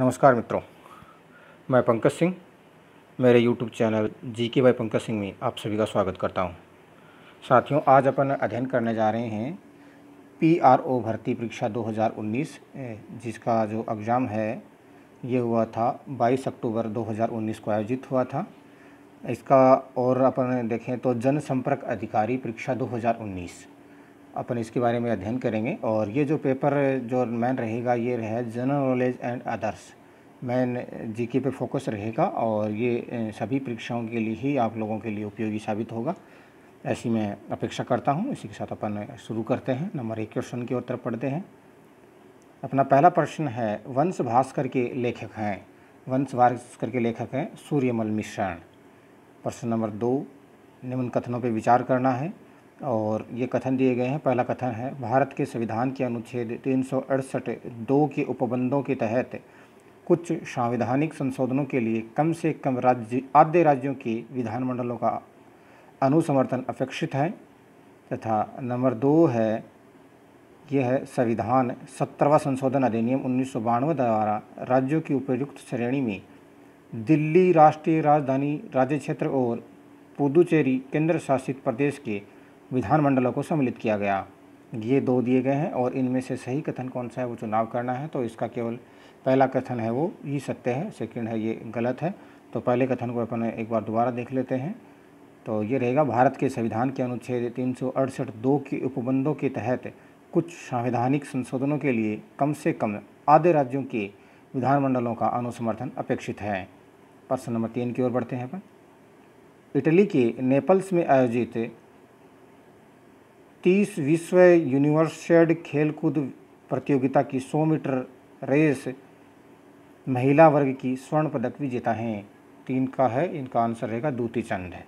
नमस्कार मित्रों मैं पंकज सिंह मेरे YouTube चैनल जी के बाई पंकज सिंह में आप सभी का स्वागत करता हूं। साथियों आज अपन अध्ययन करने जा रहे हैं पी आर ओ भर्ती परीक्षा 2019 जिसका जो एग्ज़ाम है ये हुआ था 22 अक्टूबर 2019 को आयोजित हुआ था इसका और अपन देखें तो जनसंपर्क अधिकारी परीक्षा दो अपन इसके बारे में अध्ययन करेंगे और ये जो पेपर जो मैन रहेगा ये रहेगा general knowledge and others main GK पे फोकस रहेगा और ये सभी परीक्षाओं के लिए ही आप लोगों के लिए उपयोगी साबित होगा ऐसी मैं अपेक्षा करता हूँ इसी के साथ अपन शुरू करते हैं नंबर एक क्वेश्चन की ओर तरफ पढ़ते हैं अपना पहला प्रश्न है वंश भास्कर के लेखक हैं वंश भास्कर के लेखक हैं सूर्यमल मिश्रण प्रश्न नंबर दो निम्न कथनों पर विचार करना है और ये कथन दिए गए हैं पहला कथन है भारत के संविधान के अनुच्छेद तीन सौ अड़सठ दो के उपबंधों के तहत कुछ संवैधानिक संशोधनों के लिए कम से कम राज्य आद्य राज्यों के विधानमंडलों का अनुसमर्थन अपेक्षित है तथा नंबर दो है यह है संविधान सत्तरवा संशोधन अधिनियम उन्नीस द्वारा राज्यों की उपयुक्त श्रेणी में दिल्ली राष्ट्रीय राजधानी राज्य क्षेत्र और पुदुचेरी केंद्र शासित प्रदेश के विधानमंडलों को सम्मिलित किया गया ये दो दिए गए हैं और इनमें से सही कथन कौन सा है वो चुनाव करना है तो इसका केवल पहला कथन है वो ही सत्य है सेकंड है ये गलत है तो पहले कथन को अपन एक बार दोबारा देख लेते हैं तो ये रहेगा भारत के संविधान के अनुच्छेद तीन सौ अड़सठ दो के उपबंधों के तहत कुछ संवैधानिक संशोधनों के लिए कम से कम आधे राज्यों के विधानमंडलों का अनुसमर्थन अपेक्षित है प्रश्न नंबर तीन की ओर बढ़ते हैं अपन इटली के नेपल्स में आयोजित तीस विश्व यूनिवर्सियड खेलकूद प्रतियोगिता की 100 मीटर रेस महिला वर्ग की स्वर्ण पदक विजेता हैं तीन का है इनका आंसर रहेगा दूती चंद है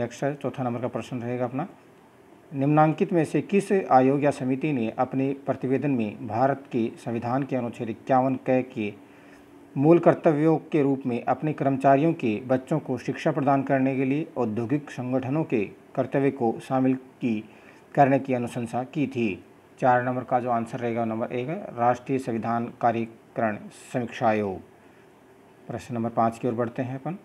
नेक्स्ट है चौथा नंबर का प्रश्न रहेगा अपना निम्नांकित में से किस आयोग या समिति ने अपने प्रतिवेदन में भारत के संविधान के अनुच्छेद इक्यावन क के मूल कर्तव्यों के रूप में अपने कर्मचारियों के बच्चों को शिक्षा प्रदान करने के लिए औद्योगिक संगठनों के कर्तव्य को शामिल की करने की अनुशंसा की थी चार नंबर का जो आंसर रहेगा नंबर एक है राष्ट्रीय संविधान कार्यकरण समीक्षा आयोग प्रश्न नंबर पाँच की ओर बढ़ते हैं अपन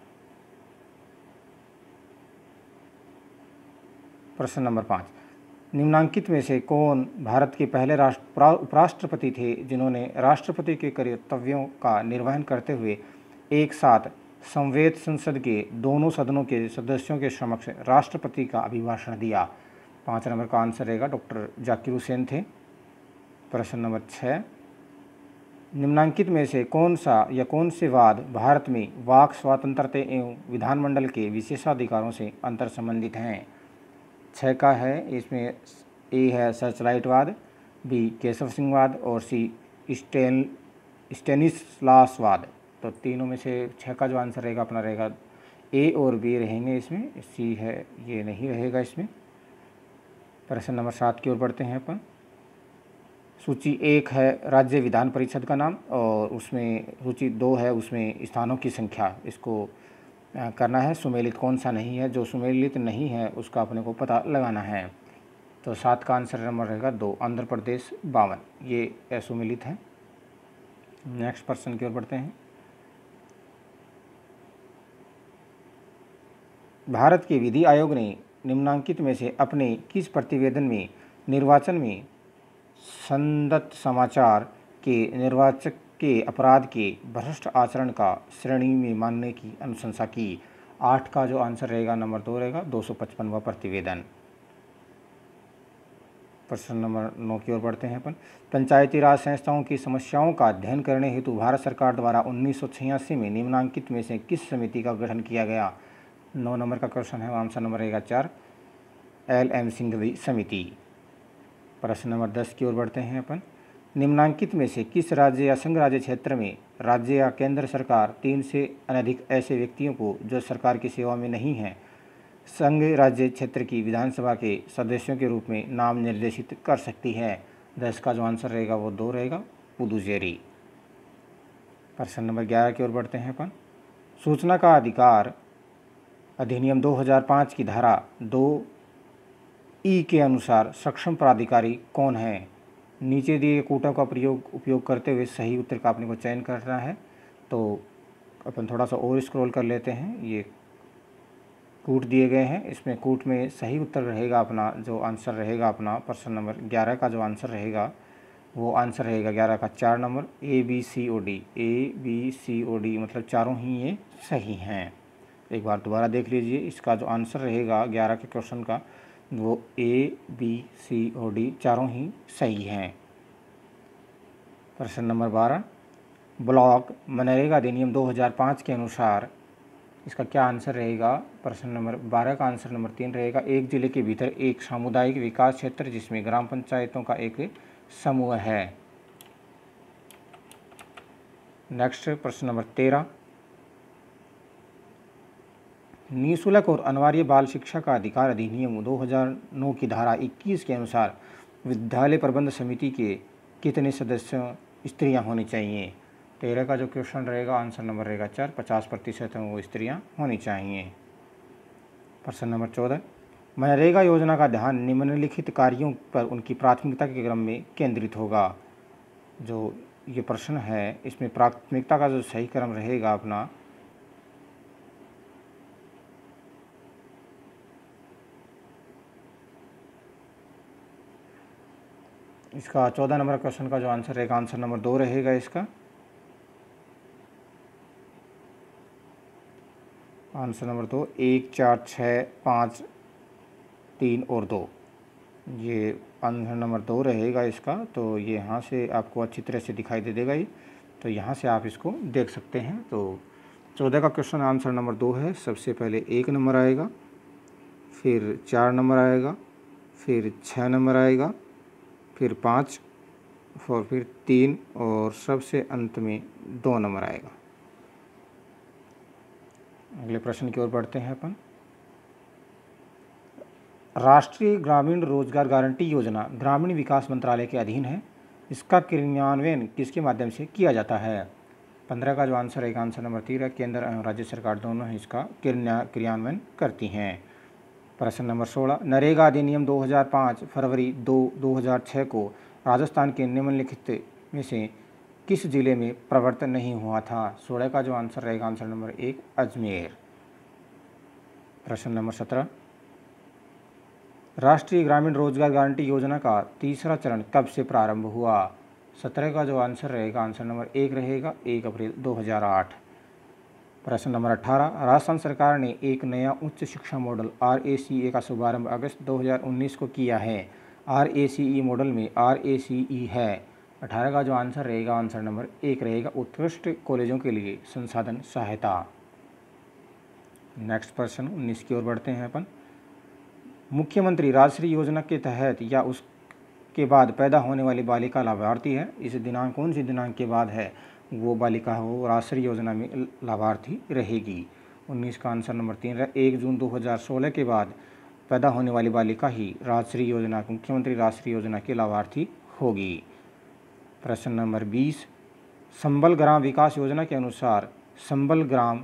प्रश्न नंबर पाँच निम्नांकित में से कौन भारत के पहले राष्ट्र उपराष्ट्रपति थे जिन्होंने राष्ट्रपति के कर्तव्यों का निर्वहन करते हुए एक साथ संवेद संसद के दोनों सदनों के सदस्यों के समक्ष राष्ट्रपति का अभिभाषण दिया पाँच नंबर का आंसर रहेगा डॉक्टर जाकिर हुसैन थे प्रश्न नंबर छः निम्नांकित में से कौन सा या कौन से वाद भारत में वाक स्वतंत्रता एवं विधानमंडल के विशेषाधिकारों से अंतर संबंधित हैं छः का है इसमें ए है सर्चलाइट वाद बी केशव सिंह वाद और सी स्टेन स्टेनिसलासवाद तो तीनों में से छः का जो आंसर रहेगा अपना रहेगा ए और बी रहेंगे इसमें सी है ये नहीं रहेगा इसमें प्रश्न नंबर सात की ओर बढ़ते हैं अपन सूची एक है राज्य विधान परिषद का नाम और उसमें सूची दो है उसमें स्थानों की संख्या इसको करना है सुमेलित कौन सा नहीं है जो सुमेलित नहीं है उसका अपने को पता लगाना है तो सात का आंसर नंबर रहेगा दो आंध्र प्रदेश बावन ये असुमिलित है नेक्स्ट पर्सन की ओर बढ़ते हैं भारत के विधि आयोग ने निम्नांकित में से अपने किस प्रतिवेदन में निर्वाचन में संदत्त समाचार के निर्वाचक के अपराध के भ्रष्ट आचरण का श्रेणी में मानने की अनुशंसा की आठ का जो आंसर रहेगा नंबर दो रहेगा दो सौ पचपनवा प्रतिवेदन प्रश्न नंबर नौ की ओर बढ़ते हैं अपन पंचायती राज संस्थाओं की समस्याओं का अध्ययन करने हेतु भारत सरकार द्वारा उन्नीस में निम्नांकित में से किस समिति का गठन किया गया नौ नंबर का क्वेश्चन है आंसर नंबर रहेगा चार एल एम सिंघवी समिति प्रश्न नंबर दस की ओर बढ़ते हैं अपन निम्नांकित में से किस राज्य या संघ राज्य क्षेत्र में राज्य या केंद्र सरकार तीन से अनधिक ऐसे व्यक्तियों को जो सरकार की सेवा में नहीं हैं संघ राज्य क्षेत्र की विधानसभा के सदस्यों के रूप में नाम निर्देशित कर सकती है दस का जो आंसर रहेगा वो दो रहेगा पुदुचेरी प्रश्न नंबर ग्यारह की ओर बढ़ते हैं अपन सूचना का अधिकार अधिनियम 2005 की धारा दो ई के अनुसार सक्षम प्राधिकारी कौन है नीचे दिए कोटों का प्रयोग उपयोग करते हुए सही उत्तर का अपने को चयन करना है तो अपन थोड़ा सा और स्क्रॉल कर लेते हैं ये कूट दिए गए हैं इसमें कूट में सही उत्तर रहेगा अपना जो आंसर रहेगा अपना प्रश्न नंबर ग्यारह का जो आंसर रहेगा वो आंसर रहेगा ग्यारह का चार number A B C or D A B C or D मतलब चारों ही ये सही हैं एक बार दोबारा देख लीजिए इसका जो आंसर रहेगा ग्यारह के क्वेश्चन का वो ए बी सी और डी चारों ही सही हैं प्रश्न नंबर बारह ब्लॉक मनरेगा अधिनियम 2005 के अनुसार इसका क्या आंसर रहेगा प्रश्न नंबर बारह का आंसर नंबर तीन रहेगा एक जिले के भीतर एक सामुदायिक विकास क्षेत्र जिसमें ग्राम पंचायतों का एक समूह है नेक्स्ट प्रश्न नंबर तेरह निःशुल्क और अनिवार्य बाल शिक्षा का अधिकार अधिनियम 2009 की धारा 21 के अनुसार विद्यालय प्रबंध समिति के कितने सदस्यों स्त्रियां होनी चाहिए तेरह का जो क्वेश्चन रहेगा आंसर नंबर रहेगा चार पचास प्रतिशत वो स्त्रियां होनी चाहिए प्रश्न नंबर चौदह मनरेगा योजना का ध्यान निम्नलिखित कार्यों पर उनकी प्राथमिकता के क्रम में केंद्रित होगा जो ये प्रश्न है इसमें प्राथमिकता का जो सही क्रम रहेगा अपना इसका चौदह नंबर क्वेश्चन का जो आंसर रहेगा आंसर नंबर दो रहेगा इसका आंसर नंबर दो एक चार छ पाँच तीन और दो ये आंसर नंबर दो रहेगा इसका तो ये यहाँ से आपको अच्छी तरह से दिखाई दे देगा ये तो यहाँ से आप इसको देख सकते हैं तो चौदह का क्वेश्चन आंसर नंबर दो है सबसे पहले एक नंबर आएगा फिर चार नंबर आएगा फिर छः नंबर आएगा फिर पाँच और फिर तीन और सबसे अंत में दो नंबर आएगा अगले प्रश्न की ओर बढ़ते हैं अपन राष्ट्रीय ग्रामीण रोजगार गारंटी योजना ग्रामीण विकास मंत्रालय के अधीन है इसका क्रियान्वयन किसके माध्यम से किया जाता है पंद्रह का जो आंसर है आंसर नंबर तीन है केंद्र एवं राज्य सरकार दोनों ही इसका क्रियान्वयन करती हैं प्रश्न नंबर सोलह नरेगा अधिनियम 2005 फरवरी 2 2006 को राजस्थान के निम्नलिखित में से किस जिले में प्रवर्तन नहीं हुआ था सोलह का जो आंसर रहेगा आंसर नंबर एक अजमेर प्रश्न नंबर सत्रह राष्ट्रीय ग्रामीण रोजगार गारंटी योजना का तीसरा चरण कब से प्रारंभ हुआ सत्रह का जो आंसर रहेगा आंसर नंबर एक रहेगा एक अप्रैल दो प्रश्न नंबर अठारह राजस्थान सरकार ने एक नया उच्च शिक्षा मॉडल आर का शुभारंभ अगस्त 2019 को किया है आर मॉडल में आर है अठारह का जो आंसर रहेगा आंसर नंबर एक रहेगा उत्कृष्ट कॉलेजों के लिए संसाधन सहायता नेक्स्ट प्रश्न उन्नीस की ओर बढ़ते हैं अपन मुख्यमंत्री राजश्री योजना के तहत या उसके बाद पैदा होने वाली बालिका लाभार्थी है इस दिनांक कौन सी दिनांक के बाद है वो बालिका हो राष्ट्रीय योजना में लाभार्थी रहेगी उन्नीस का आंसर नंबर तीन एक जून 2016 के बाद पैदा होने वाली बालिका ही राष्ट्रीय योजना मुख्यमंत्री राष्ट्रीय योजना की लाभार्थी होगी प्रश्न नंबर बीस संबल ग्राम विकास योजना के अनुसार संबल ग्राम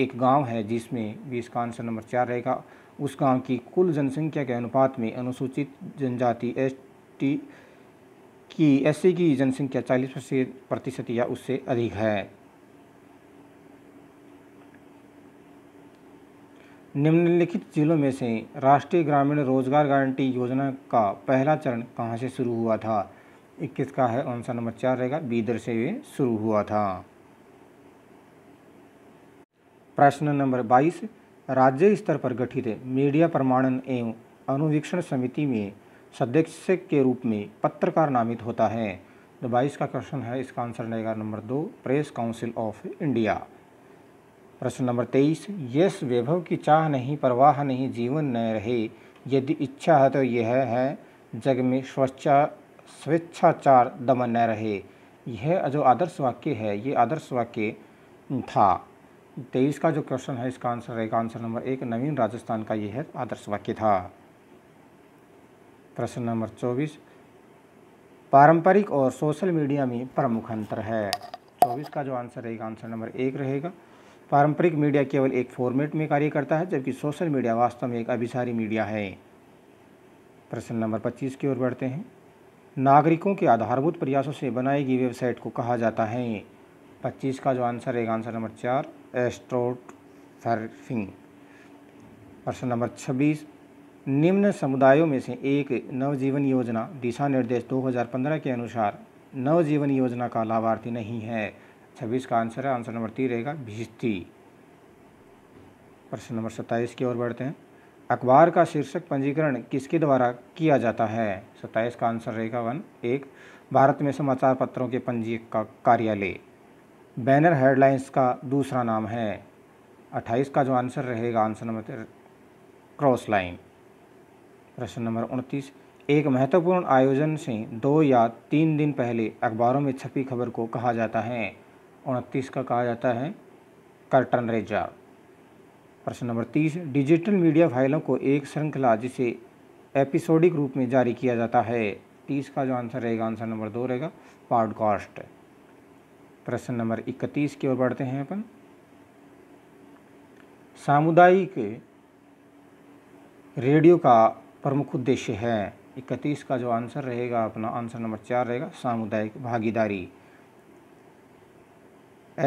एक गांव है जिसमें बीस का आंसर नंबर चार रहेगा उस गांव की कुल जनसंख्या के अनुपात में अनुसूचित जनजाति एस कि एस की जनसंख्या चालीस प्रतिशत या उससे अधिक है निम्नलिखित जिलों में से राष्ट्रीय ग्रामीण रोजगार गारंटी योजना का पहला चरण कहाँ से शुरू हुआ था 21 का है आंसर नंबर चार रहेगा बीदर से ये शुरू हुआ था प्रश्न नंबर 22 राज्य स्तर पर गठित मीडिया प्रमाणन एवं अनुवीक्षण समिति में सदस्य के रूप में पत्रकार नामित होता है तो बाईस का क्वेश्चन है इसका आंसर रहेगा नंबर दो प्रेस काउंसिल ऑफ इंडिया प्रश्न नंबर तेईस यश वैभव की चाह नहीं परवाह नहीं जीवन न रहे यदि इच्छा है तो यह है जग में स्वच्छा स्वेच्छाचार दमन न रहे यह जो आदर्श वाक्य है ये आदर्श वाक्य था तेईस का जो क्वेश्चन है इसका आंसर रहेगा आंसर नंबर एक नवीन राजस्थान का यह आदर्श वाक्य था प्रश्न नंबर चौबीस पारंपरिक और सोशल मीडिया में प्रमुख अंतर है चौबीस का जो आंसर रहेगा आंसर नंबर एक रहेगा पारंपरिक मीडिया केवल एक फॉर्मेट में कार्य करता है जबकि सोशल मीडिया वास्तव में एक अभिसारी मीडिया है प्रश्न नंबर पच्चीस की ओर बढ़ते हैं नागरिकों के आधारभूत प्रयासों से बनाई गई वेबसाइट को कहा जाता है पच्चीस का जो आंसर रहेगा आंसर नंबर चार एस्ट्रोट सर्फिंग प्रश्न नंबर छब्बीस निम्न समुदायों में से एक नवजीवन योजना दिशा निर्देश 2015 के अनुसार नवजीवन योजना का लाभार्थी नहीं है छब्बीस का आंसर है आंसर नंबर तीन रहेगा भिस्ती प्रश्न नंबर सत्ताईस की ओर बढ़ते हैं अखबार का शीर्षक पंजीकरण किसके द्वारा किया जाता है सत्ताईस का आंसर रहेगा वन एक भारत में समाचार पत्रों के पंजीक का कार्यालय बैनर हेडलाइंस का दूसरा नाम है अट्ठाईस का जो आंसर रहेगा आंसर नंबर क्रॉस लाइन प्रश्न नंबर उनतीस एक महत्वपूर्ण आयोजन से दो या तीन दिन पहले अखबारों में छपी खबर को कहा जाता है उनतीस का कहा जाता है कर्टन रेजा प्रश्न नंबर तीस डिजिटल मीडिया फाइलों को एक श्रृंखला जिसे एपिसोडिक रूप में जारी किया जाता है तीस का जो आंसर रहेगा आंसर नंबर दो रहेगा पॉडकास्ट प्रश्न नंबर इकतीस की ओर बढ़ते हैं अपन सामुदायिक रेडियो का प्रमुख उद्देश्य है इकतीस का जो आंसर रहेगा अपना आंसर नंबर चार रहेगा सामुदायिक भागीदारी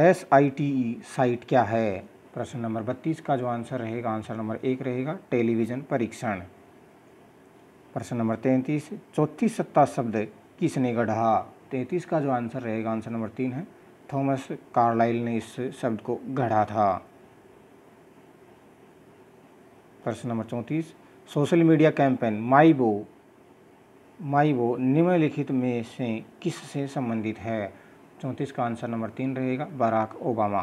S I T E site क्या है प्रश्न नंबर बत्तीस का जो आंसर रहेगा आंसर नंबर एक रहेगा टेलीविज़न परीक्षण प्रश्न नंबर तैंतीस चौथी सत्ता शब्द किसने गढ़ा तैंतीस का जो आंसर रहेगा आंसर नंबर तीन है थॉमस कार्लाइल ने इस शब्द को गढ़ा था प्रश्न नंबर चौंतीस सोशल मीडिया कैंपेन माई वो निम्नलिखित में से किस से संबंधित है चौंतीस का आंसर नंबर तीन रहेगा बराक ओबामा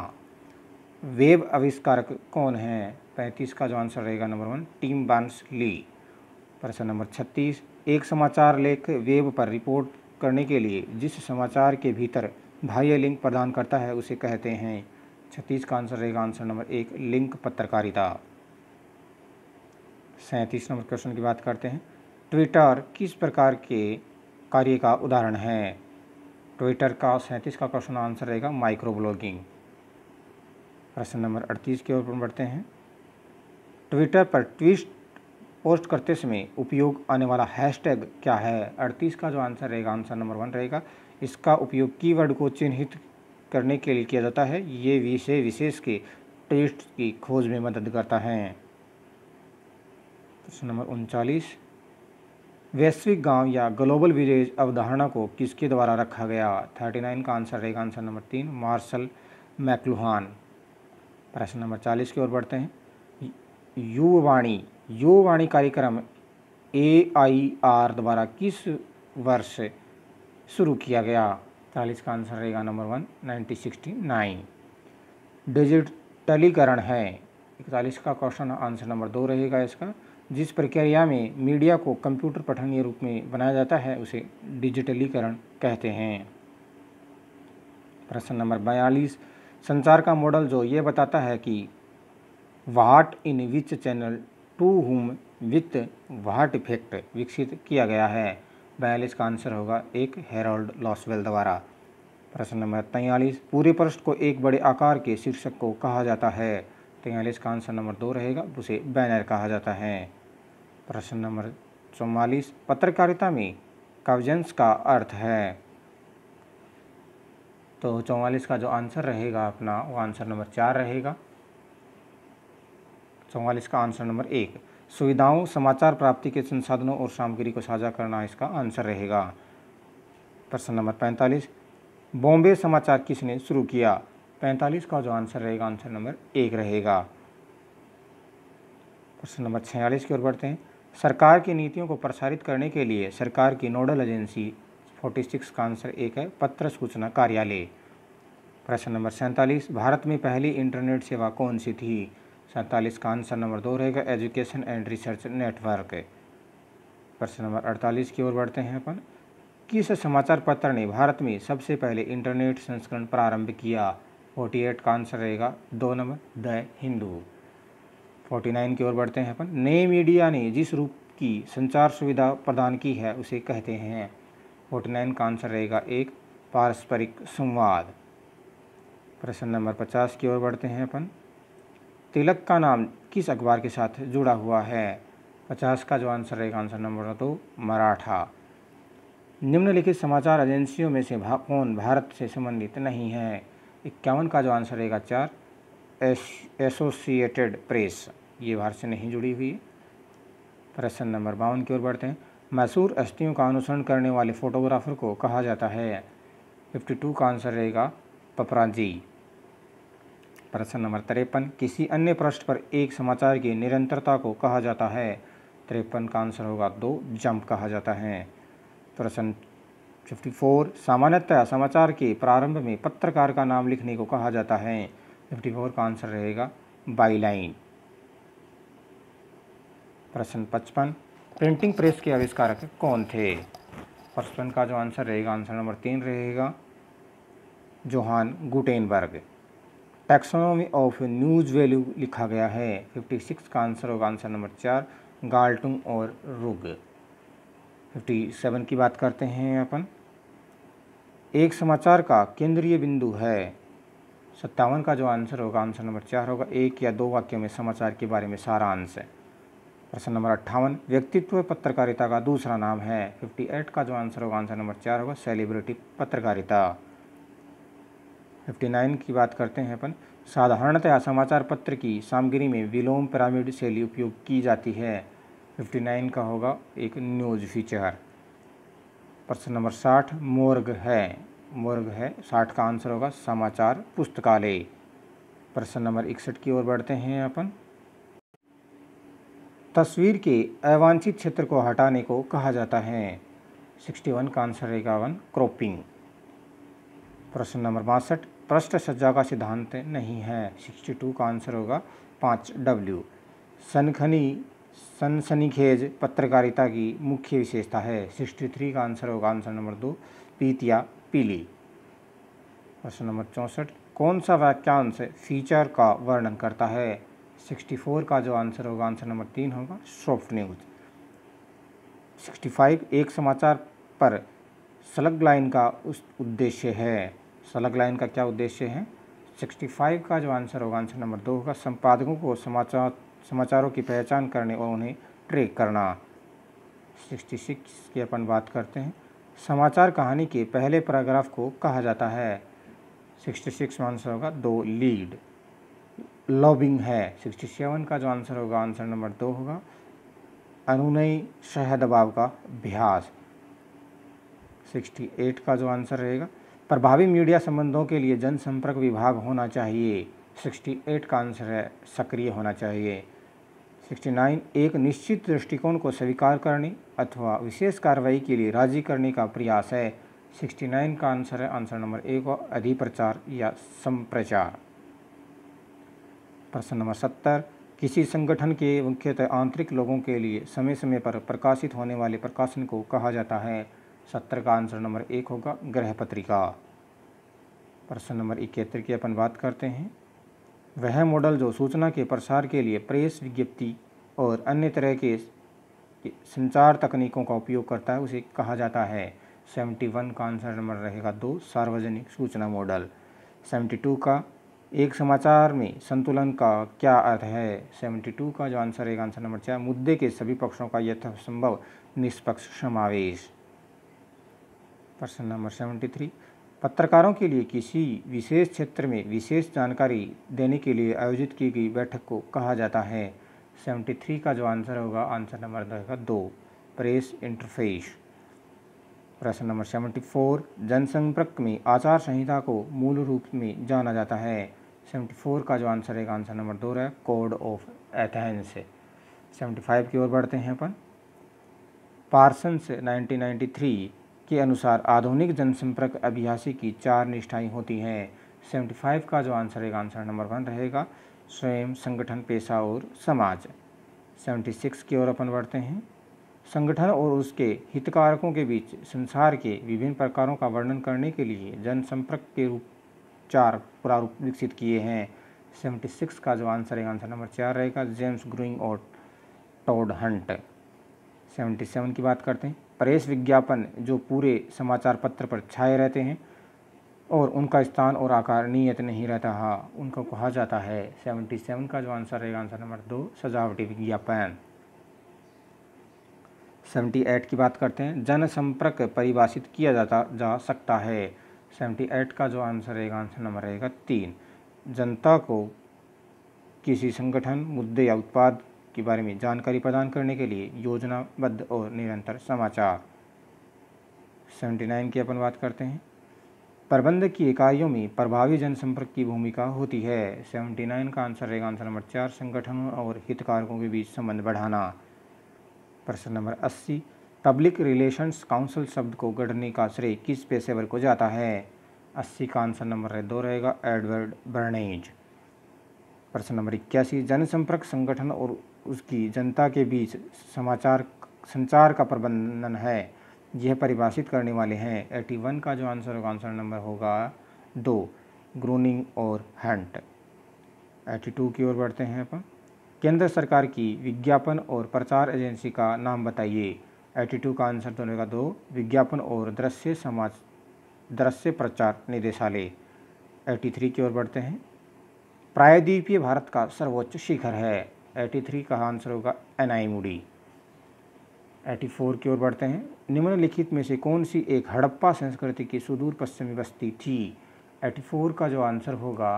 वेब आविष्कारक कौन है पैंतीस का जो आंसर रहेगा नंबर वन टीम बांस ली प्रश्न नंबर छत्तीस एक समाचार लेख वेब पर रिपोर्ट करने के लिए जिस समाचार के भीतर बाह्य लिंक प्रदान करता है उसे कहते हैं छत्तीस का आंसर रहेगा आंसर नंबर एक लिंक पत्रकारिता सैंतीस नंबर क्वेश्चन की बात करते हैं ट्विटर किस प्रकार के कार्य का उदाहरण है ट्विटर का सैंतीस का क्वेश्चन आंसर रहेगा माइक्रो ब्लॉगिंग प्रश्न नंबर अड़तीस के ऊपर बढ़ते हैं ट्विटर पर ट्विस्ट पोस्ट करते समय उपयोग आने वाला हैशटैग क्या है अड़तीस का जो आंसर रहेगा आंसर नंबर वन रहेगा इसका उपयोग कीवर्ड को चिन्हित करने के लिए किया जाता है ये विषय विशेष के ट्वीट की खोज में मदद करता है प्रश्न नंबर उनचालीस वैश्विक गांव या ग्लोबल विलेज अवधारणा को किसके द्वारा रखा गया थर्टी नाइन का आंसर रहेगा आंसर नंबर तीन मार्शल मैकलुहान प्रश्न नंबर चालीस की ओर बढ़ते हैं युवावाणी युवावाणी कार्यक्रम ए आई आर द्वारा किस वर्ष शुरू किया गया चालीस का आंसर रहेगा number one nineteen sixty nine डिजिटलीकरण है इकतालीस का क्वेश्चन आंसर नंबर दो रहेगा इसका जिस प्रक्रिया में मीडिया को कंप्यूटर पठनीय रूप में बनाया जाता है उसे डिजिटलीकरण कहते हैं प्रश्न नंबर बयालीस संचार का मॉडल जो ये बताता है कि what in which channel to whom with what effect विकसित किया गया है बयालीस का आंसर होगा एक हेरोल्ड लॉसवेल द्वारा प्रश्न नंबर तैयलीस पूरे पृष्ठ को एक बड़े आकार के शीर्षक को कहा जाता है तैयलीस का आंसर नंबर दो रहेगा उसे बैनर कहा जाता है प्रश्न नंबर चौवालीस पत्रकारिता में कवजेंस का अर्थ है तो चौवालीस का जो आंसर रहेगा अपना वो आंसर नंबर चार रहेगा चौवालीस का आंसर नंबर एक सुविधाओं समाचार प्राप्ति के संसाधनों और सामग्री को साझा करना इसका आंसर रहेगा प्रश्न नंबर पैंतालीस बॉम्बे समाचार किसने शुरू किया पैंतालीस का जो आंसर रहेगा आंसर नंबर एक रहेगा प्रश्न नंबर छियालीस की ओर बढ़ते हैं सरकार की नीतियों को प्रसारित करने के लिए सरकार की नोडल एजेंसी 46 का आंसर एक है पत्र सूचना कार्यालय प्रश्न नंबर सैंतालीस भारत में पहली इंटरनेट सेवा कौन सी थी सैंतालीस का आंसर नंबर दो रहेगा एजुकेशन एंड रिसर्च नेटवर्क प्रश्न नंबर अड़तालीस की ओर बढ़ते हैं अपन किस समाचार पत्र ने भारत में सबसे पहले इंटरनेट संस्करण प्रारंभ किया फोर्टी एट का आंसर रहेगा दो number the Hindu forty nine की ओर बढ़ते हैं अपन नए मीडिया ने जिस रूप की संचार सुविधा प्रदान की है उसे कहते हैं फोर्टी नाइन का आंसर रहेगा एक पारस्परिक संवाद प्रश्न नंबर पचास की ओर बढ़ते हैं अपन तिलक का नाम किस अखबार के साथ जुड़ा हुआ है पचास का जो आंसर रहेगा आंसर नंबर दो मराठा निम्नलिखित समाचार एजेंसियों में से भा, कौन भारत से संबंधित नहीं है इक्यावन का जो आंसर रहेगा चार एसोसिएटेड प्रेस ये भारत से नहीं जुड़ी हुई है प्रश्न नंबर बावन की ओर बढ़ते हैं मैसूर अस्थियों का अनुसरण करने वाले फोटोग्राफर को कहा जाता है फिफ्टी टू का आंसर रहेगा पपराजी प्रश्न नंबर तिरपन किसी अन्य पृष्ठ पर एक समाचार की निरंतरता को कहा जाता है तिरपन का आंसर होगा दो जंप कहा जाता है प्रश्न फिफ्टी फोर सामान्यतः समाचार के प्रारंभ में पत्रकार का नाम लिखने को कहा जाता है फिफ्टी फोर का आंसर रहेगा बाईलाइन प्रश्न पचपन प्रिंटिंग प्रेस के आविष्कारक कौन थे पचपन का जो आंसर रहेगा आंसर नंबर तीन रहेगा Johann Gutenberg taxonomy of news value लिखा गया है फिफ्टी सिक्स का आंसर होगा आंसर नंबर चार गाल्टुंग और रुग फिफ्टी सेवन की बात करते हैं अपन एक समाचार का केंद्रीय बिंदु है सत्तावन का जो आंसर होगा आंसर नंबर चार होगा एक या दो वाक्यों में समाचार के बारे में सारा आंसर प्रश्न नंबर अट्ठावन व्यक्तित्व पत्रकारिता का दूसरा नाम है फिफ्टी एट का जो आंसर होगा आंसर नंबर चार होगा सेलिब्रिटी पत्रकारिता फिफ्टी नाइन की बात करते हैं अपन साधारणतया समाचार पत्र की सामग्री में विलोम पिरामिड शैली उपयोग की जाती है फिफ्टी नाइन का होगा एक न्यूज़ फीचर प्रश्न नंबर साठ मोर्ग है मोर्ग है साठ का आंसर होगा समाचार पुस्तकालय प्रश्न नंबर इकसठ की ओर बढ़ते हैं अपन तस्वीर के अवांछित क्षेत्र को हटाने को कहा जाता है सिक्सटी वन का आंसर रहेगा वन क्रॉपिंग प्रश्न नंबर बासठ पृष्ठ सज्जा का सिद्धांत नहीं है सिक्सटी टू का आंसर होगा पाँच डब्ल्यू सनखनी सनसनीखेज पत्रकारिता की मुख्य विशेषता है सिक्सटी थ्री का आंसर होगा आंसर नंबर दो पीतिया पीली प्रश्न नंबर चौंसठ कौन सा वाक्यांश फीचर का वर्णन करता है सिक्सटी फोर का जो आंसर होगा आंसर नंबर तीन होगा सॉफ्ट न्यूज सिक्सटी फाइव एक समाचार पर सलग लाइन का उस उद्देश्य है सलग लाइन का क्या उद्देश्य है सिक्सटी फाइव का जो आंसर होगा आंसर नंबर दो होगा संपादकों को समाचार समाचारों की पहचान करने और उन्हें ट्रैक करना 66 की अपन बात करते हैं समाचार कहानी के पहले पैराग्राफ को कहा जाता है 66 में आंसर होगा दो लीड लॉबिंग है 67 का जो आंसर होगा आंसर नंबर दो होगा अनुनयी शह दबाव का अभ्यास 68 का जो आंसर रहेगा प्रभावी मीडिया संबंधों के लिए जनसंपर्क विभाग होना चाहिए 68 का आंसर है सक्रिय होना चाहिए 69 एक निश्चित दृष्टिकोण को स्वीकार करने अथवा विशेष कार्रवाई के लिए राजी करने का प्रयास है 69 का आंसर है आंसर नंबर एक को अधिप्रचार या संप्रचार प्रश्न नंबर 70 किसी संगठन के मुख्यतः आंतरिक लोगों के लिए समय समय पर प्रकाशित होने वाले प्रकाशन को कहा जाता है सत्तर का आंसर नंबर एक होगा ग्रह पत्रिका प्रश्न नंबर इकहत्तर की अपन बात करते हैं वह मॉडल जो सूचना के प्रसार के लिए प्रेस विज्ञप्ति और अन्य तरह के संचार तकनीकों का उपयोग करता है उसे कहा जाता है सेवेंटी वन का आंसर नंबर रहेगा दो सार्वजनिक सूचना मॉडल सेवेंटी टू का एक समाचार में संतुलन का क्या अर्थ है सेवेंटी टू का जो आंसर है आंसर नंबर चार मुद्दे के सभी पक्षों का यथासंभव निष्पक्ष समावेश प्रश्न नंबर सेवेंटी थ्री पत्रकारों के लिए किसी विशेष क्षेत्र में विशेष जानकारी देने के लिए आयोजित की गई बैठक को कहा जाता है 73 का जो आंसर होगा आंसर नंबर दो प्रेस इंटरफेस प्रश्न नंबर 74 जनसंपर्क में आचार संहिता को मूल रूप में जाना जाता है 74 का जो आंसर है आंसर नंबर दो है कोड ऑफ एथेंस 75 की ओर बढ़ते हैं अपन पार्सन्स थ्री के अनुसार आधुनिक जनसंपर्क अभ्यासी की चार निष्ठाएं होती हैं सेवेंटी फाइव का जो आंसर है आंसर नंबर वन रहेगा स्वयं संगठन पेशा और समाज सेवेंटी सिक्स की ओर अपन बढ़ते हैं संगठन और उसके हितकारकों के बीच संसार के विभिन्न प्रकारों का वर्णन करने के लिए जनसंपर्क के रूप चार प्रारूप विकसित किए हैं सेवेंटी सिक्स का जो आंसर है आंसर नंबर चार रहेगा जेम्स ग्रोइंग और टॉड हंट सेवेंटी सेवन की बात करते हैं प्रेस विज्ञापन जो पूरे समाचार पत्र पर छाए रहते हैं और उनका स्थान और आकार नियत नहीं रहता है हाँ, उनको कहा जाता है सेवेंटी सेवन का जो आंसर रहेगा आंसर नंबर दो सजावटी विज्ञापन सेवेंटी एट की बात करते हैं जनसंपर्क परिभाषित किया जाता जा सकता है सेवेंटी एट का जो आंसर रहेगा आंसर नंबर रहेगा तीन जनता को किसी संगठन मुद्दे या उत्पाद के बारे में जानकारी प्रदान करने के लिए योजनाबद्ध और निरंतर समाचार सेवेंटी नाइन की अपन बात करते हैं प्रबंधक की इकाइयों में प्रभावी जनसंपर्क की भूमिका होती है सेवेंटी नाइन का आंसर रहेगा आंसर नंबर चार संगठनों और हितकारकों के बीच संबंध बढ़ाना प्रश्न नंबर अस्सी पब्लिक रिलेशंस काउंसिल शब्द को गढ़ने का श्रेय किस पेशेवर को जाता है अस्सी का आंसर नंबर रहे दो रहेगा एडवर्ड बर्नेज प्रश्न नंबर इक्यासी जनसंपर्क संगठन और उसकी जनता के बीच समाचार संचार का प्रबंधन है यह परिभाषित करने वाले हैं एटी वन का जो आंसर होगा आंसर नंबर होगा दो ग्रूनिंग और हंट एटी टू की ओर बढ़ते हैं अपन केंद्र सरकार की विज्ञापन और प्रचार एजेंसी का नाम बताइए एटी टू का आंसर दोनों का दो विज्ञापन और दृश्य समाज दृश्य प्रचार निदेशालय एटी थ्री की ओर बढ़ते हैं प्रायद्वीपीय भारत का सर्वोच्च शिखर है 83 का आंसर होगा एटी फोर की ओर बढ़ते हैं निम्नलिखित में से कौन सी एक हड़प्पा संस्कृति की सुदूर पश्चिमी बस्ती थी 84 का जो आंसर होगा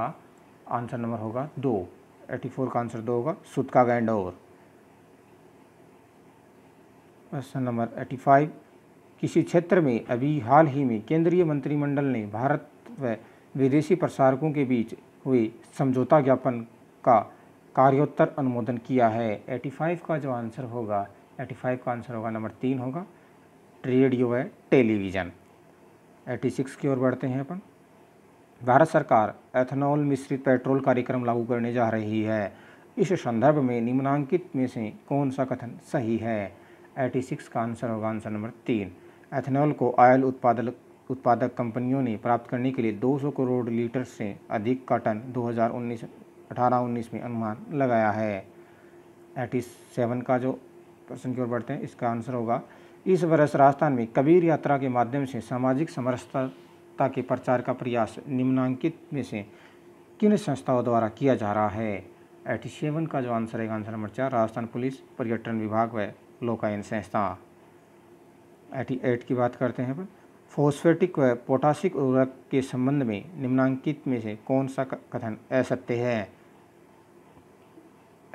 आंसर नंबर होगा दो 84 का आंसर दो होगा सुतका गैंडोर क्वेश्चन नंबर 85 किसी क्षेत्र में अभी हाल ही में केंद्रीय मंत्रिमंडल ने भारत व विदेशी प्रसारकों के बीच हुए समझौता ज्ञापन का कार्योत्तर अनुमोदन किया है 85 का जो आंसर होगा 85 का आंसर होगा नंबर तीन होगा रेडियो है टेलीविज़न 86 की ओर बढ़ते हैं अपन भारत सरकार एथेनॉल मिश्रित पेट्रोल कार्यक्रम लागू करने जा रही है इस संदर्भ में निम्नांकित में से कौन सा कथन सही है 86 का आंसर होगा आंसर नंबर तीन एथेनॉल को ऑयल उत्पादक उत्पादक कंपनियों ने प्राप्त करने के लिए 200 करोड़ लीटर से अधिक का टन दो अठारह उन्नीस में अनुमान लगाया है एटी सेवन का जो प्रश्न की ओर बढ़ते हैं इसका आंसर होगा इस वर्ष राजस्थान में कबीर यात्रा के माध्यम से सामाजिक समरसता के प्रचार का प्रयास निम्नांकित में से किन संस्थाओं द्वारा किया जा रहा है एटी सेवन का जो आंसर है आंसर नंबर चार राजस्थान पुलिस पर्यटन विभाग व लोकायन संस्था एटी एट की बात करते हैं फोस्फेटिक व पोटासिक उर्वरक के संबंध में निम्नांकित में से कौन सा कथन असत्य है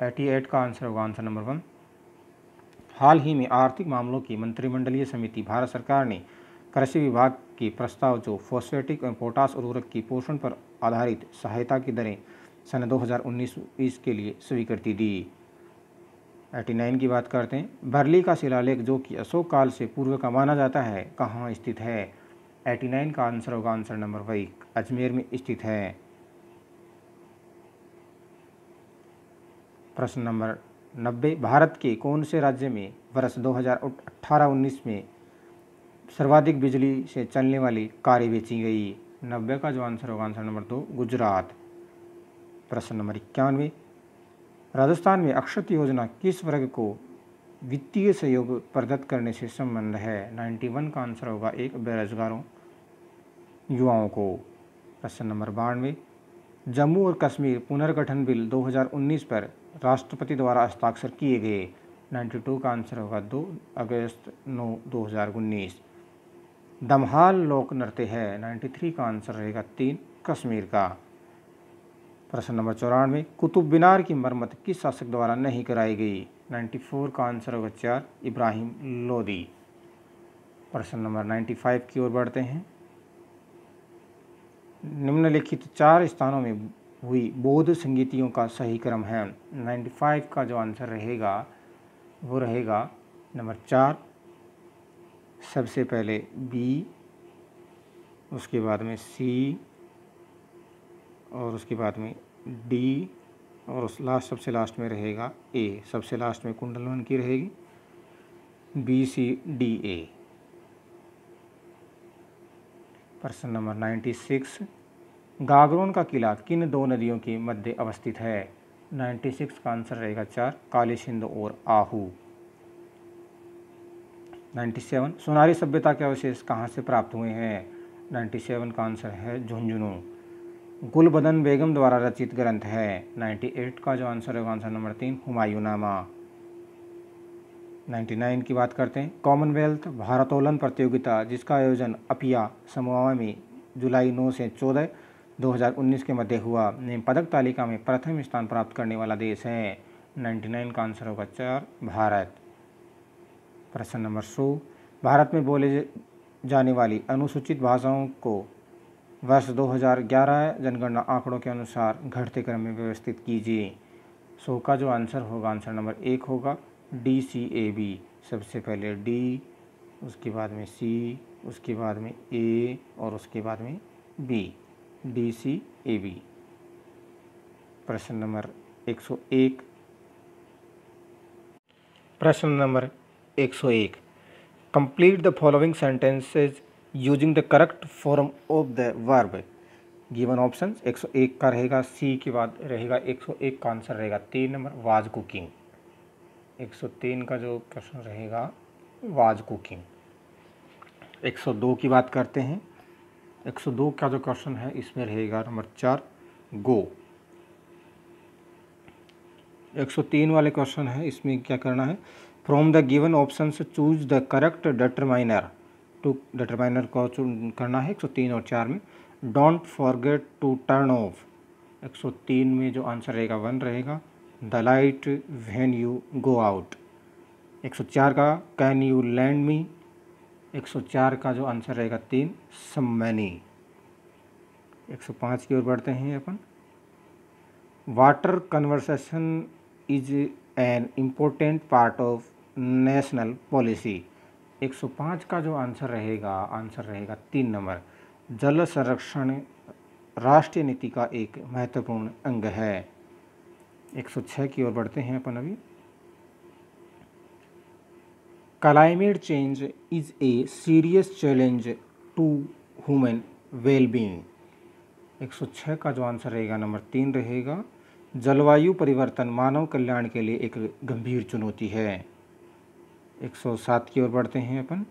एटी एट का आंसर होगा आंसर नंबर वन हाल ही में आर्थिक मामलों की मंत्रिमंडलीय समिति भारत सरकार ने कृषि विभाग के प्रस्ताव जो फोस्फेटिक एवं पोटास उर्वरक की पोषण पर आधारित सहायता की दरें सन 2019 हज़ार के लिए स्वीकृति दी 89 की बात करते हैं भरली का शिलालेख जो कि अशोक काल से पूर्व का माना जाता है कहाँ स्थित है 89 का आंसर होगा आंसर नंबर वही अजमेर में स्थित है प्रश्न नंबर 90 भारत के कौन से राज्य में वर्ष 2018-19 में सर्वाधिक बिजली से चलने वाली कारें बेची गई नब्बे का जो आंसर होगा आंसर नंबर दो गुजरात प्रश्न नंबर इक्यानवे राजस्थान में अक्षत योजना किस वर्ग को वित्तीय सहयोग प्रदत्त करने से संबंध है 91 का आंसर होगा एक बेरोजगारों युवाओं को प्रश्न नंबर बानवे जम्मू और कश्मीर पुनर्गठन बिल 2019 पर राष्ट्रपति द्वारा हस्ताक्षर किए गए 92 का आंसर होगा 2 अगस्त हज़ार उन्नीस दमहाल लोक नृत्य है 93 का आंसर रहेगा तीन कश्मीर का प्रश्न नंबर चौरानवे कुतुब मीनार की मरम्मत किस शासक द्वारा नहीं कराई गई 94 का आंसर होगा चार इब्राहिम लोदी प्रश्न नंबर 95 की ओर बढ़ते हैं निम्नलिखित चार स्थानों में हुई बौद्ध संगीतियों का सही क्रम है 95 का जो आंसर रहेगा वो रहेगा नंबर चार सबसे पहले बी उसके बाद में सी और उसके बाद में डी और उस लास्ट सबसे लास्ट में रहेगा ए सबसे लास्ट में कुंडलन की रहेगी बी सी डी ए प्रश्न नंबर नाइन्टी सिक्स गागरोन का किला किन दो नदियों के मध्य अवस्थित है नाइन्टी सिक्स का आंसर रहेगा चार काली सिंध और आहू नाइन्टी सेवन सोनारी सभ्यता के अवशेष कहाँ से प्राप्त हुए हैं नाइन्टी सेवन का आंसर है झुंझुनू गुलबदन बेगम द्वारा रचित ग्रंथ है 98 का जो आंसर है आंसर नंबर तीन हुमायूनामा 99 की बात करते हैं कॉमनवेल्थ भारतोलन प्रतियोगिता जिसका आयोजन अपिया समोवा में जुलाई 9 से 14 2019 के मध्य हुआ ने पदक तालिका में प्रथम स्थान प्राप्त करने वाला देश है 99 का आंसर होगा चार भारत प्रश्न नंबर सो भारत में बोले जाने वाली अनुसूचित भाषाओं को वर्ष 2011 जनगणना आंकड़ों के अनुसार घटते क्रम में व्यवस्थित कीजिए सो का जो आंसर होगा आंसर नंबर एक होगा डी सी ए बी सबसे पहले डी उसके बाद में सी उसके बाद में ए और उसके बाद में B D C A B प्रश्न नंबर 101 प्रश्न number 101 complete the following sentences using the correct form of the verb given option 101 का रहेगा सी के बाद रहेगा 101 का आंसर रहेगा तीन नंबर वाज कुकिंग 103 का जो प्रश्न रहेगा वाज कुकिंग 102 की बात करते हैं 102 का जो क्वेश्चन है इसमें रहेगा नंबर चार गो 103 वाले क्वेश्चन है इसमें क्या करना है from the given option choose the correct determiner to determiner को करना है 103 और चार में don't forget to turn off 103 में जो आंसर रहेगा वन रहेगा the light when you go out 104 का कैन यू लैंड मी 104 का जो आंसर रहेगा तीन सम मैनी पाँच की ओर बढ़ते हैं अपन water conversation is an important part of national policy 105 का जो आंसर रहेगा आंसर रहेगा तीन नंबर जल संरक्षण राष्ट्रीय नीति का एक महत्वपूर्ण अंग है 106 की ओर बढ़ते हैं अपन अभी climate change is a serious challenge to human wellbeing 106 का जो आंसर रहेगा नंबर तीन रहेगा जलवायु परिवर्तन मानव कल्याण के लिए एक गंभीर चुनौती है 107 की ओर बढ़ते हैं अपन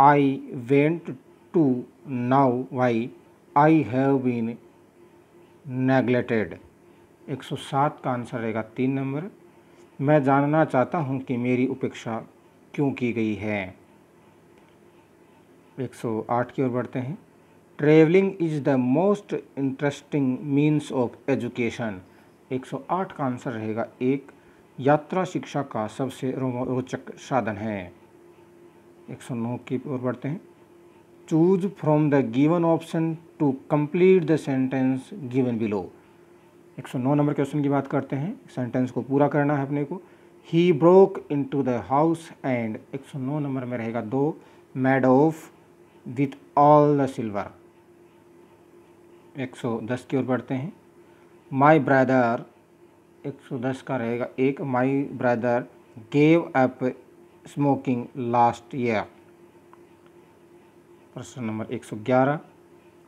I went to now why I have been सौ 107 का आंसर रहेगा तीन नंबर मैं जानना चाहता हूँ कि मेरी उपेक्षा क्यों की गई है 108 की ओर बढ़ते हैं travelling is the most interesting means of education 108 का आंसर रहेगा एक यात्रा शिक्षा का सबसे रोचक साधन है एक सौ नौ की ओर बढ़ते हैं choose from the given option to complete the sentence given below एक सौ नौ नंबर क्वेश्चन की बात करते हैं सेंटेंस को पूरा करना है अपने को ही broke into the house and एक सौ नौ नंबर में रहेगा दो made off with all the silver एक सौ दस की ओर बढ़ते हैं माई ब्रदर 110 का रहेगा एक my brother gave up smoking last year प्रश्न नंबर 111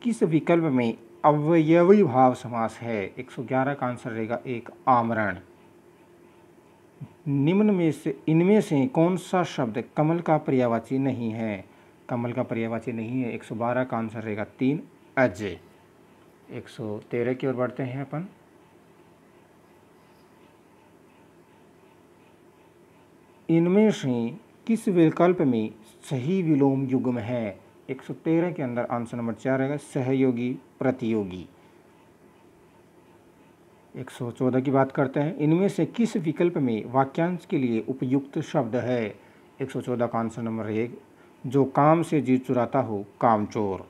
किस विकल्प में अवयवी भाव समास है 111 का आंसर रहेगा एक आमरण निम्न में से इनमें से कौन सा शब्द कमल का पर्यावाची नहीं है कमल का पर्यावाची नहीं है 112 का आंसर रहेगा तीन अजय 113 की ओर बढ़ते हैं अपन इनमें से किस विकल्प में सही विलोम युग्म है 113 के अंदर आंसर नंबर चार रहेगा सहयोगी प्रतियोगी 114 की बात करते हैं इनमें से किस विकल्प में वाक्यांश के लिए उपयुक्त शब्द है 114 का आंसर नंबर एक जो काम से जीत चुराता हो कामचोर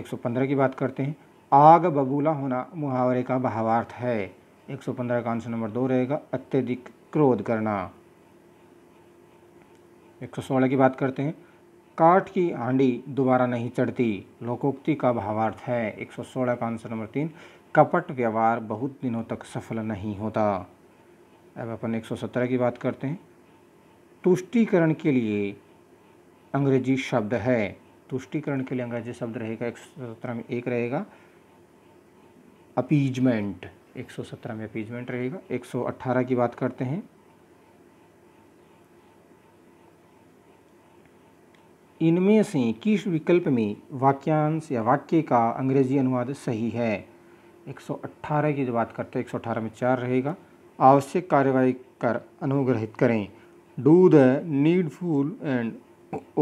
115 की बात करते हैं आग बबूला होना मुहावरे का भावार्थ है 115 का आंसर नंबर दो रहेगा अत्यधिक क्रोध करना सोलह की बात करते हैं काठ की हांडी दोबारा नहीं चढ़ती लोकोक्ति का भावार्थ है 116 का आंसर नंबर तीन कपट व्यवहार बहुत दिनों तक सफल नहीं होता अब अपन 117 की बात करते हैं तुष्टिकरण के लिए अंग्रेजी शब्द है तुष्टिकरण के लिए अंग्रेजी शब्द रहेगा एक सत्रह में एक रहेगा अपीजमेंट 117 में अपीजमेंट रहेगा 118 की बात करते हैं इनमें से किस विकल्प में वाक्यांश या वाक्य का अंग्रेजी अनुवाद सही है 118 की जो बात करते हैं 118 में चार रहेगा आवश्यक कार्यवाही कर अनुग्रहित करें do the needful and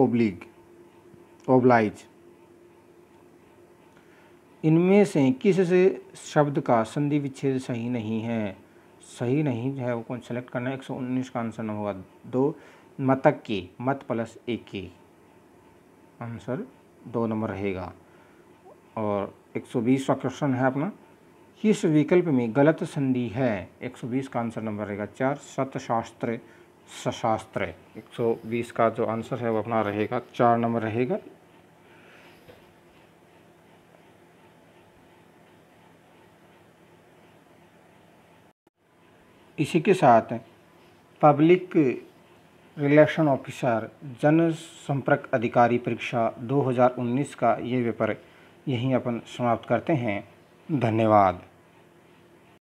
oblige oblige इनमें से किस से शब्द का संधि विच्छेद सही नहीं है सही नहीं है वो कौन सेलेक्ट करना है 119 का आंसर ना होगा दो मतक के मत प्लस एक के आंसर दो नंबर रहेगा और 120 का क्वेश्चन है अपना किस विकल्प में गलत संधि है 120 का आंसर नंबर रहेगा चार सतशास्त्र सशास्त्र 120 का जो आंसर है वो अपना रहेगा चार नंबर रहेगा इसी के साथ पब्लिक रिलेशन ऑफिसर जन संपर्क अधिकारी परीक्षा 2019 का ये पेपर यहीं अपन समाप्त करते हैं धन्यवाद